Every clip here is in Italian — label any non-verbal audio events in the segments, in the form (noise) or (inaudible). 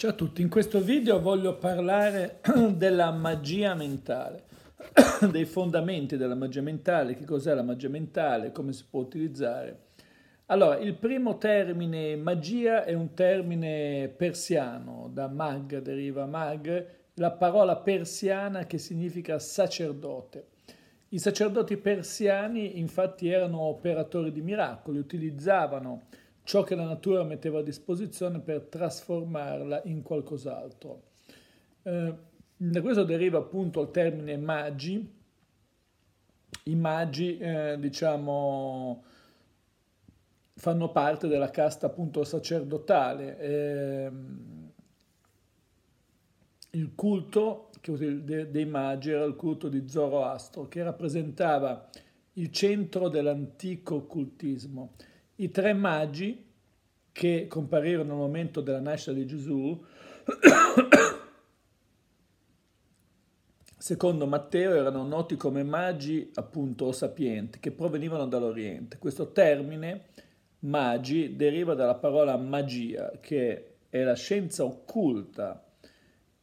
Ciao a tutti, in questo video voglio parlare (clears throat) della magia mentale, (clears throat) dei fondamenti della magia mentale, che cos'è la magia mentale, come si può utilizzare. Allora, il primo termine magia è un termine persiano, da mag deriva mag, la parola persiana che significa sacerdote. I sacerdoti persiani infatti erano operatori di miracoli, utilizzavano ciò che la natura metteva a disposizione per trasformarla in qualcos'altro. Eh, da questo deriva appunto il termine magi, i magi eh, diciamo fanno parte della casta appunto sacerdotale. Eh, il culto dei magi era il culto di Zoroastro che rappresentava il centro dell'antico cultismo. I tre magi che comparirono al momento della nascita di Gesù, (coughs) secondo Matteo, erano noti come magi appunto o sapienti che provenivano dall'Oriente. Questo termine magi deriva dalla parola magia, che è la scienza occulta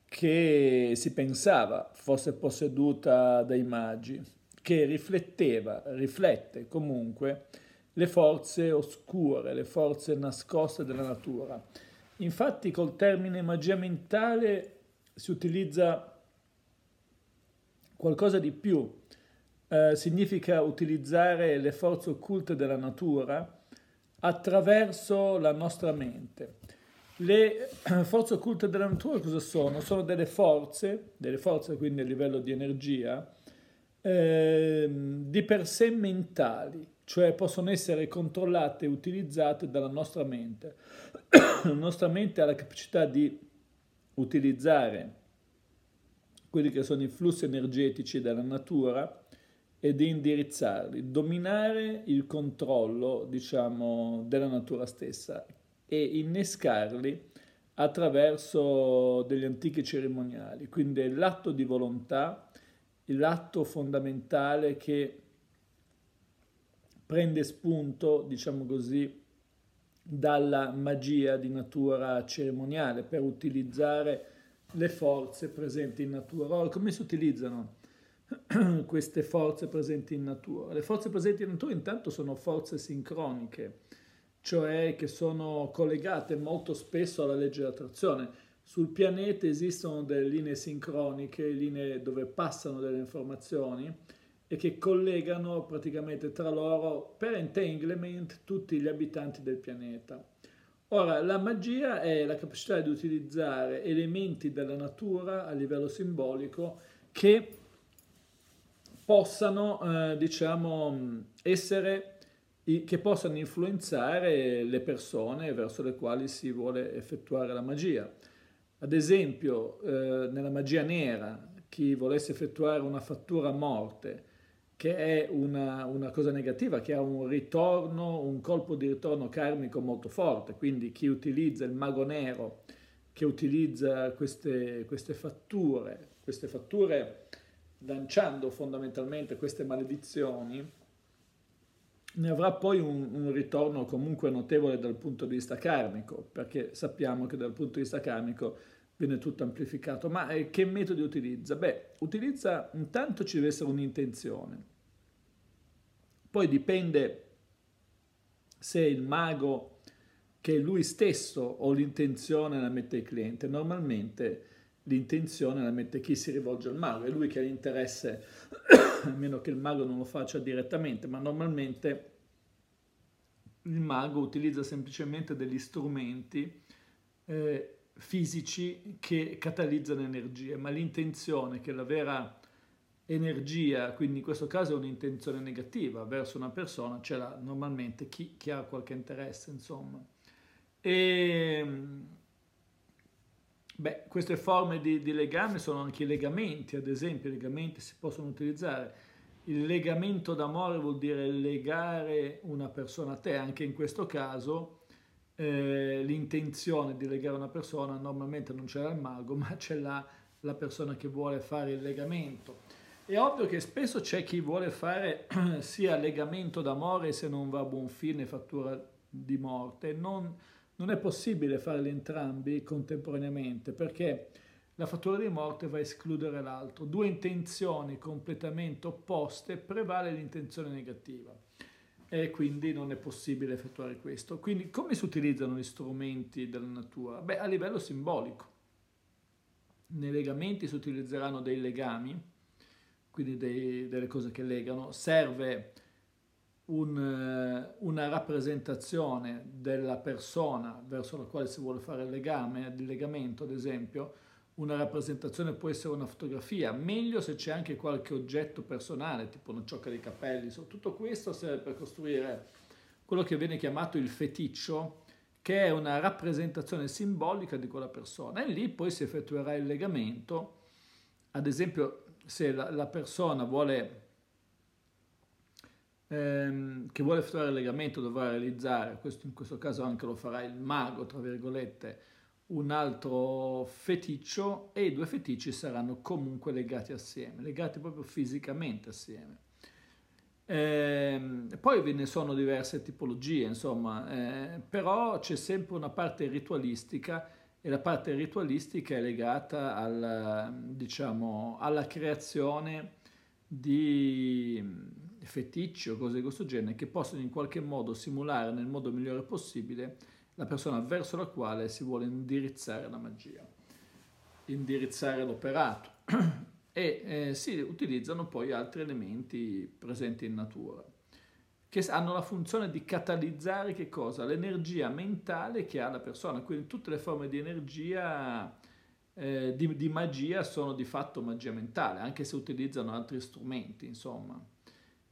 che si pensava fosse posseduta dai magi, che rifletteva, riflette comunque le forze oscure, le forze nascoste della natura. Infatti col termine magia mentale si utilizza qualcosa di più, eh, significa utilizzare le forze occulte della natura attraverso la nostra mente. Le (clears throat) forze occulte della natura cosa sono? Sono delle forze, delle forze quindi a livello di energia, eh, di per sé mentali, cioè possono essere controllate e utilizzate dalla nostra mente. La (clears throat) nostra mente ha la capacità di utilizzare quelli che sono i flussi energetici della natura e di indirizzarli, dominare il controllo, diciamo, della natura stessa e innescarli attraverso degli antichi cerimoniali. Quindi è l'atto di volontà, l'atto fondamentale che prende spunto, diciamo così, dalla magia di natura cerimoniale per utilizzare le forze presenti in natura. Ora, come si utilizzano (clears throat) queste forze presenti in natura? Le forze presenti in natura intanto sono forze sincroniche, cioè che sono collegate molto spesso alla legge dell'attrazione. Sul pianeta esistono delle linee sincroniche, linee dove passano delle informazioni, e che collegano praticamente tra loro per entanglement tutti gli abitanti del pianeta. Ora, la magia è la capacità di utilizzare elementi della natura a livello simbolico che possano, eh, diciamo, essere che possano influenzare le persone verso le quali si vuole effettuare la magia. Ad esempio, eh, nella magia nera, chi volesse effettuare una fattura a morte che è una, una, cosa negativa, che ha un ritorno, un colpo di ritorno karmico molto forte, quindi chi utilizza il mago nero, che utilizza queste, queste fatture, queste fatture lanciando fondamentalmente queste maledizioni, ne avrà poi un, un, ritorno comunque notevole dal punto di vista karmico, perché sappiamo che dal punto di vista karmico viene tutto amplificato. Ma eh, che metodi utilizza? Beh, utilizza intanto ci deve essere un'intenzione, poi dipende se il mago che lui stesso o l'intenzione la mette il cliente. Normalmente l'intenzione la mette chi si rivolge al mago, è lui che ha l'interesse, (coughs) a meno che il mago non lo faccia direttamente, ma normalmente il mago utilizza semplicemente degli strumenti eh, fisici che catalizzano energie, ma l'intenzione che la vera energia, quindi in questo caso è un'intenzione negativa verso una persona, ce l'ha normalmente chi, chi ha qualche interesse, insomma. E, mm, beh, queste forme di, di, legame sono anche i legamenti, ad esempio, i legamenti si possono utilizzare. Il legamento d'amore vuol dire legare una persona a te, anche in questo caso eh, l'intenzione di legare una persona, normalmente non c'era il mago, (laughs) ma ce l'ha la persona che vuole fare il legamento. È ovvio che spesso c'è chi vuole fare (clears throat) sia legamento d'amore se non va a buon fine fattura di morte. Non, non è possibile farli entrambi contemporaneamente perché la fattura di morte va a escludere l'altro. Due intenzioni completamente opposte prevale l'intenzione negativa e quindi non è possibile effettuare questo. Quindi come si utilizzano gli strumenti della natura? Beh, a livello simbolico. Nei legamenti si utilizzeranno dei legami, quindi dei, delle cose che legano. Serve un, eh, una rappresentazione della persona verso la quale si vuole fare il legame, il legamento ad esempio, una rappresentazione può essere una fotografia, meglio se c'è anche qualche oggetto personale, tipo una ciocca di capelli. Tutto questo serve per costruire quello che viene chiamato il feticcio, che è una rappresentazione simbolica di quella persona. E lì poi si effettuerà il legamento. Ad esempio, se la, la persona vuole, ehm, che vuole effettuare il legamento dovrà realizzare, questo, in questo caso anche lo farà il mago, tra virgolette, un altro feticcio e i due feticci saranno comunque legati assieme, legati proprio fisicamente assieme. Eh, poi ve ne sono diverse tipologie, insomma, eh, però c'è sempre una parte ritualistica e la parte ritualistica è legata al, diciamo, alla creazione di feticci o cose di questo genere che possono in qualche modo simulare nel modo migliore possibile la persona verso la quale si vuole indirizzare la magia, indirizzare l'operato e eh, si utilizzano poi altri elementi presenti in natura che hanno la funzione di catalizzare che cosa? L'energia mentale che ha la persona, quindi tutte le forme di energia eh, di, di, magia sono di fatto magia mentale, anche se utilizzano altri strumenti, insomma.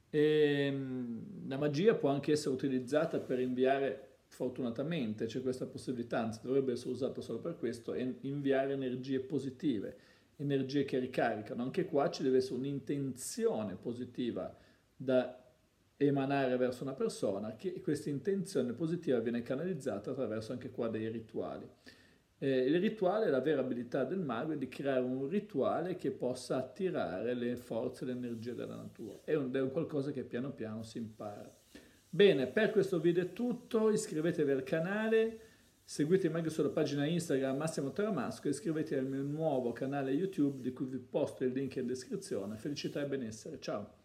E, ehm, la magia può anche essere utilizzata per inviare fortunatamente c'è questa possibilità, anzi dovrebbe essere usato solo per questo, e inviare energie positive, energie che ricaricano. Anche qua ci deve essere un'intenzione positiva da emanare verso una persona, che questa intenzione positiva viene canalizzata attraverso anche qua dei rituali. Eh, il rituale, la vera abilità del mago è di creare un rituale che possa attirare le forze e le energie della natura. È un, è un qualcosa che piano piano si impara. Bene, per questo video è tutto, iscrivetevi al canale, seguitemi anche sulla pagina Instagram Massimo Taramasco e iscrivetevi al mio nuovo canale YouTube di cui vi posto il link in descrizione. Felicità e benessere, ciao!